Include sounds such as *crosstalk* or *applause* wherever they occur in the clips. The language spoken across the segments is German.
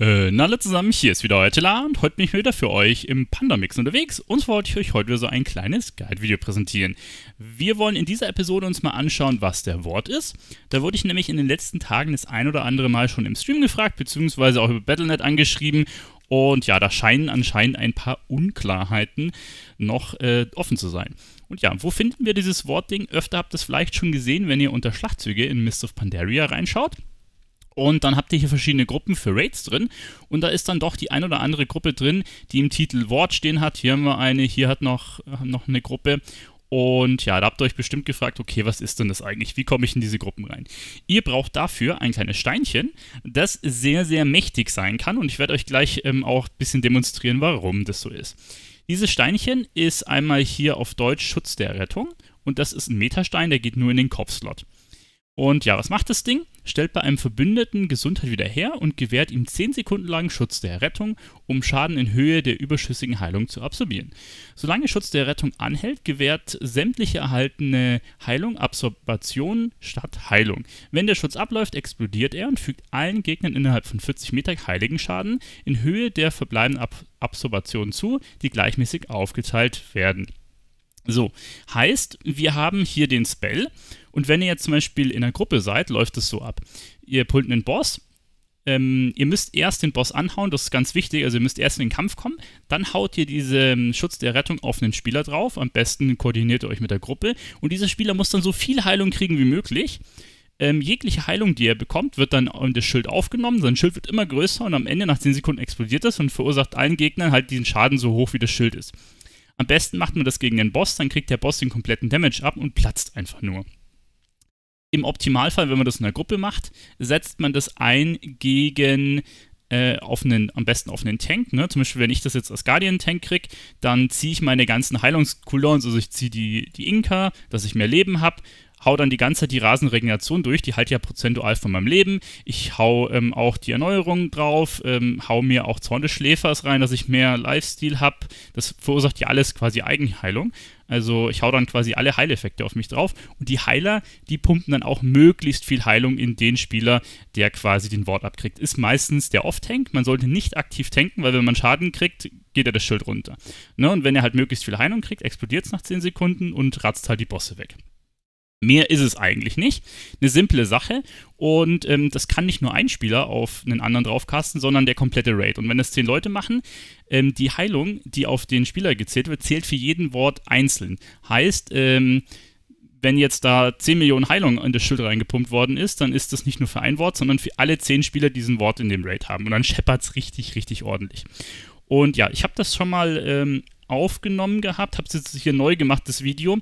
Äh, na, alle zusammen, hier ist wieder euer Tela und heute bin ich wieder für euch im Pandamix unterwegs und wollte ich euch heute wieder so ein kleines Guide-Video präsentieren. Wir wollen in dieser Episode uns mal anschauen, was der Wort ist. Da wurde ich nämlich in den letzten Tagen das ein oder andere Mal schon im Stream gefragt, beziehungsweise auch über Battlenet angeschrieben und ja, da scheinen anscheinend ein paar Unklarheiten noch äh, offen zu sein. Und ja, wo finden wir dieses Wortding? Öfter habt ihr es vielleicht schon gesehen, wenn ihr unter Schlachtzüge in Mist of Pandaria reinschaut. Und dann habt ihr hier verschiedene Gruppen für Raids drin. Und da ist dann doch die ein oder andere Gruppe drin, die im Titel Wort stehen hat. Hier haben wir eine, hier hat noch, äh, noch eine Gruppe. Und ja, da habt ihr euch bestimmt gefragt, okay, was ist denn das eigentlich? Wie komme ich in diese Gruppen rein? Ihr braucht dafür ein kleines Steinchen, das sehr, sehr mächtig sein kann. Und ich werde euch gleich ähm, auch ein bisschen demonstrieren, warum das so ist. Dieses Steinchen ist einmal hier auf Deutsch Schutz der Rettung. Und das ist ein Metastein, der geht nur in den Kopfslot. Und ja, was macht das Ding? stellt bei einem Verbündeten Gesundheit wieder her und gewährt ihm 10 Sekunden lang Schutz der Rettung, um Schaden in Höhe der überschüssigen Heilung zu absorbieren. Solange Schutz der Rettung anhält, gewährt sämtliche erhaltene Heilung Absorption statt Heilung. Wenn der Schutz abläuft, explodiert er und fügt allen Gegnern innerhalb von 40 Meter heiligen Schaden in Höhe der verbleibenden Ab Absorption zu, die gleichmäßig aufgeteilt werden. So, heißt, wir haben hier den Spell und wenn ihr jetzt zum Beispiel in einer Gruppe seid, läuft es so ab. Ihr pullt einen Boss, ähm, ihr müsst erst den Boss anhauen, das ist ganz wichtig, also ihr müsst erst in den Kampf kommen, dann haut ihr diesen ähm, Schutz der Rettung auf einen Spieler drauf, am besten koordiniert ihr euch mit der Gruppe und dieser Spieler muss dann so viel Heilung kriegen wie möglich. Ähm, jegliche Heilung, die er bekommt, wird dann in das Schild aufgenommen, sein Schild wird immer größer und am Ende nach 10 Sekunden explodiert es und verursacht allen Gegnern halt diesen Schaden so hoch wie das Schild ist. Am besten macht man das gegen den Boss, dann kriegt der Boss den kompletten Damage ab und platzt einfach nur. Im Optimalfall, wenn man das in einer Gruppe macht, setzt man das ein gegen äh, auf einen, am besten auf einen Tank. Ne? Zum Beispiel, wenn ich das jetzt als Guardian-Tank kriege, dann ziehe ich meine ganzen Heilungscooldowns, also ich ziehe die, die Inka, dass ich mehr Leben habe hau dann die ganze Zeit die Rasenregeneration durch, die halte ja prozentual von meinem Leben. Ich hau ähm, auch die Erneuerung drauf, ähm, hau mir auch Zorn des Schläfers rein, dass ich mehr Lifestyle habe. Das verursacht ja alles quasi Eigenheilung. Also ich hau dann quasi alle Heileffekte auf mich drauf. Und die Heiler, die pumpen dann auch möglichst viel Heilung in den Spieler, der quasi den Wort abkriegt. Ist meistens der Off-Tank. Man sollte nicht aktiv tanken, weil wenn man Schaden kriegt, geht er das Schild runter. Ne? Und wenn er halt möglichst viel Heilung kriegt, explodiert es nach 10 Sekunden und ratzt halt die Bosse weg. Mehr ist es eigentlich nicht. Eine simple Sache. Und ähm, das kann nicht nur ein Spieler auf einen anderen draufkasten, sondern der komplette Raid. Und wenn das zehn Leute machen, ähm, die Heilung, die auf den Spieler gezählt wird, zählt für jeden Wort einzeln. Heißt, ähm, wenn jetzt da 10 Millionen Heilung in das Schild reingepumpt worden ist, dann ist das nicht nur für ein Wort, sondern für alle zehn Spieler, die diesen Wort in dem Raid haben. Und dann scheppert es richtig, richtig ordentlich. Und ja, ich habe das schon mal ähm, aufgenommen gehabt, habe es jetzt hier neu gemacht, das Video,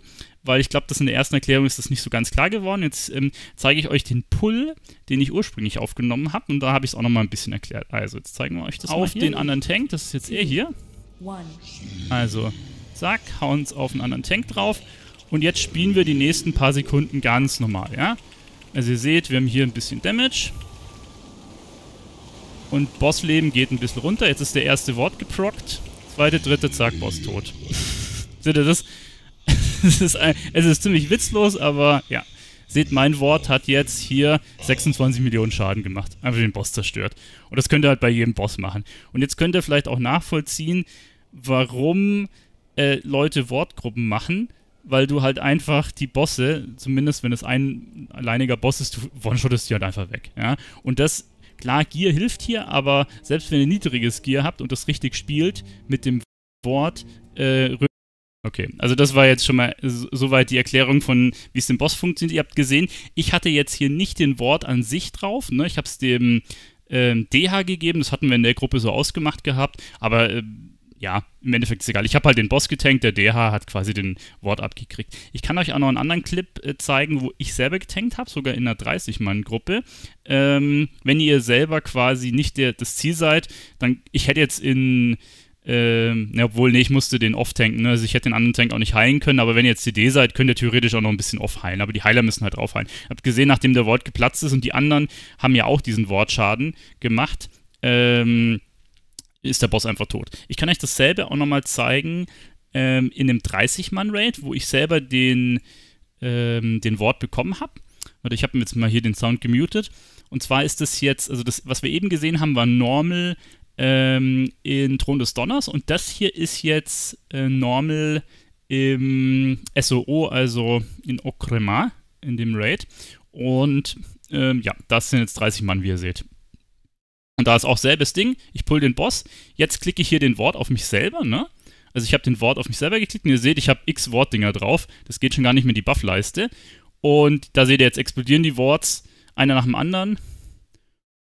weil ich glaube, das in der ersten Erklärung ist das nicht so ganz klar geworden. Jetzt ähm, zeige ich euch den Pull, den ich ursprünglich aufgenommen habe und da habe ich es auch nochmal ein bisschen erklärt. Also jetzt zeigen wir euch das auf den anderen Tank, das ist jetzt er hier. Also, zack, hauen es auf einen anderen Tank drauf und jetzt spielen wir die nächsten paar Sekunden ganz normal, ja? Also ihr seht, wir haben hier ein bisschen Damage. Und Bossleben geht ein bisschen runter. Jetzt ist der erste Wort geprockt. Zweite, dritte, zack, Boss tot. *laughs* Seht ihr das? *laughs* es, ist ein, es ist ziemlich witzlos, aber ja. Seht, mein Wort hat jetzt hier 26 Millionen Schaden gemacht. Einfach den Boss zerstört. Und das könnt ihr halt bei jedem Boss machen. Und jetzt könnt ihr vielleicht auch nachvollziehen, warum äh, Leute Wortgruppen machen weil du halt einfach die Bosse, zumindest wenn es ein alleiniger Boss ist, du one-shottest die halt einfach weg. Ja? Und das, klar, Gear hilft hier, aber selbst wenn ihr niedriges Gear habt und das richtig spielt, mit dem Wort äh, Okay, also das war jetzt schon mal soweit die Erklärung von, wie es den Boss funktioniert. Ihr habt gesehen, ich hatte jetzt hier nicht den Wort an sich drauf. Ne? Ich habe es dem ähm, DH gegeben, das hatten wir in der Gruppe so ausgemacht gehabt, aber äh, ja, im Endeffekt ist es egal. Ich habe halt den Boss getankt, der DH hat quasi den Wort abgekriegt. Ich kann euch auch noch einen anderen Clip äh, zeigen, wo ich selber getankt habe, sogar in einer 30-Mann-Gruppe. Ähm, wenn ihr selber quasi nicht der, das Ziel seid, dann, ich hätte jetzt in ähm, ne, obwohl, nee, ich musste den off tanken. Ne? Also ich hätte den anderen Tank auch nicht heilen können, aber wenn ihr jetzt CD seid, könnt ihr theoretisch auch noch ein bisschen off heilen. Aber die Heiler müssen halt drauf heilen. Habt gesehen, nachdem der Wort geplatzt ist und die anderen haben ja auch diesen Wortschaden gemacht, ähm, ist der Boss einfach tot. Ich kann euch dasselbe auch nochmal zeigen ähm, in dem 30-Mann-Raid, wo ich selber den, ähm, den Wort bekommen habe. Warte, ich habe jetzt mal hier den Sound gemutet. Und zwar ist das jetzt, also das, was wir eben gesehen haben, war Normal ähm, in Thron des Donners und das hier ist jetzt äh, Normal im SOO, also in Okrema, in dem Raid. Und ähm, ja, das sind jetzt 30 Mann, wie ihr seht. Und da ist auch selbes Ding. Ich pull den Boss. Jetzt klicke ich hier den Wort auf mich selber, ne? Also ich habe den Wort auf mich selber geklickt und ihr seht, ich habe x Wortdinger drauf. Das geht schon gar nicht mehr in die Buffleiste. Und da seht ihr, jetzt explodieren die Worts, einer nach dem anderen.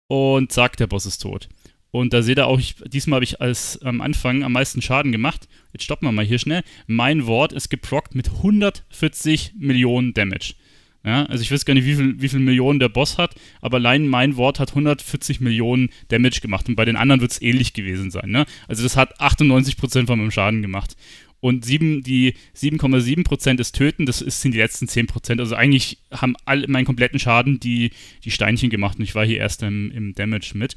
Und zack, der Boss ist tot. Und da seht ihr auch, ich, diesmal habe ich als am ähm, Anfang am meisten Schaden gemacht. Jetzt stoppen wir mal hier schnell. Mein Wort ist geprockt mit 140 Millionen Damage. Ja, also ich weiß gar nicht, wie viel, wie viel Millionen der Boss hat, aber allein mein Wort hat 140 Millionen Damage gemacht und bei den anderen wird es ähnlich gewesen sein. Ne? Also das hat 98% von meinem Schaden gemacht. Und 7, die 7,7% ist Töten, das ist, sind die letzten 10%. Also eigentlich haben all meinen kompletten Schaden die, die Steinchen gemacht und ich war hier erst im, im Damage mit.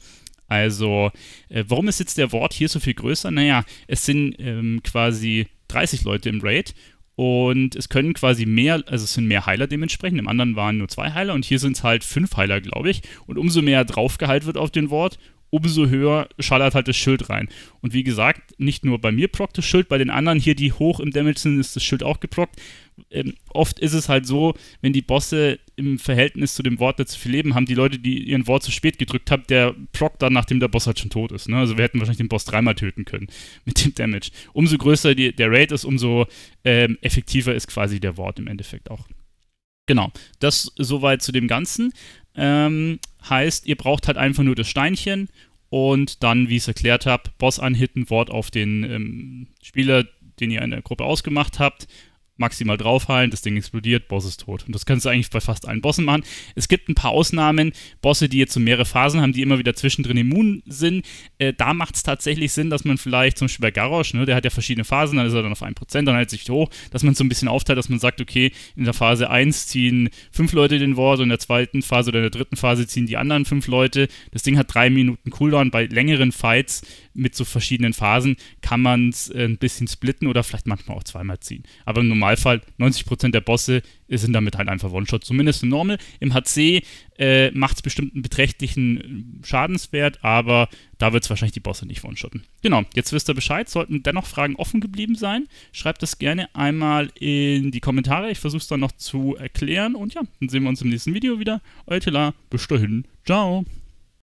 Also, äh, warum ist jetzt der Wort hier so viel größer? Naja, es sind ähm, quasi 30 Leute im Raid und es können quasi mehr, also es sind mehr Heiler dementsprechend. Im anderen waren nur zwei Heiler und hier sind es halt fünf Heiler, glaube ich. Und umso mehr draufgehalten wird auf den Wort, umso höher schallert halt das Schild rein. Und wie gesagt, nicht nur bei mir prockt das Schild, bei den anderen hier, die hoch im Damage sind, ist das Schild auch geprockt. Ähm, oft ist es halt so, wenn die Bosse im Verhältnis zu dem Wort, der zu viel Leben haben, die Leute, die ihren Wort zu spät gedrückt haben, der prockt dann, nachdem der Boss halt schon tot ist. Ne? Also wir hätten wahrscheinlich den Boss dreimal töten können *laughs* mit dem Damage. Umso größer die, der Raid ist, umso ähm, effektiver ist quasi der Wort im Endeffekt auch. Genau, das soweit zu dem Ganzen. Ähm, Heißt, ihr braucht halt einfach nur das Steinchen und dann, wie ich es erklärt habe, Boss anhitten, Wort auf den ähm, Spieler, den ihr in der Gruppe ausgemacht habt maximal draufhalten, das Ding explodiert, Boss ist tot. Und das kannst du eigentlich bei fast allen Bossen machen. Es gibt ein paar Ausnahmen, Bosse, die jetzt so mehrere Phasen haben, die immer wieder zwischendrin immun sind. Äh, da macht es tatsächlich Sinn, dass man vielleicht zum Beispiel bei Garrosh, ne, der hat ja verschiedene Phasen, dann ist er dann auf 1%, dann hält sich hoch, dass man so ein bisschen aufteilt, dass man sagt, okay, in der Phase 1 ziehen fünf Leute den Wort und in der zweiten Phase oder in der dritten Phase ziehen die anderen fünf Leute. Das Ding hat drei Minuten Cooldown. Bei längeren Fights mit so verschiedenen Phasen kann man es äh, ein bisschen splitten oder vielleicht manchmal auch zweimal ziehen. Aber normal Normalfall 90% der Bosse sind damit halt einfach One-Shot, zumindest im Normal. Im HC äh, macht es bestimmt einen beträchtlichen äh, Schadenswert, aber da wird es wahrscheinlich die Bosse nicht One-Shotten. Genau, jetzt wisst ihr Bescheid. Sollten dennoch Fragen offen geblieben sein, schreibt das gerne einmal in die Kommentare. Ich versuche es dann noch zu erklären und ja, dann sehen wir uns im nächsten Video wieder. Euer Tela, bis dahin, ciao.